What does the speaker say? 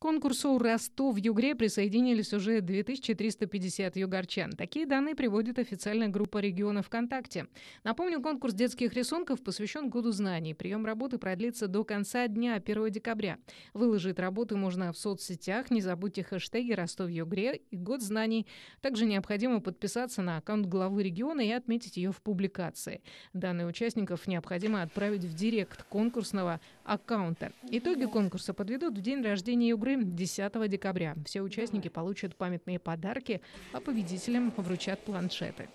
конкурсу «Ростов в Югре» присоединились уже 2350 югорчан. Такие данные приводит официальная группа региона ВКонтакте. Напомню, конкурс детских рисунков посвящен Году знаний. Прием работы продлится до конца дня 1 декабря. Выложить работы можно в соцсетях. Не забудьте хэштеги «Ростов в Югре» и «Год знаний». Также необходимо подписаться на аккаунт главы региона и отметить ее в публикации. Данные участников необходимо отправить в директ конкурсного аккаунта. Итоги конкурса подведут в день рождения Югры игры 10 декабря. Все участники получат памятные подарки, а победителям вручат планшеты.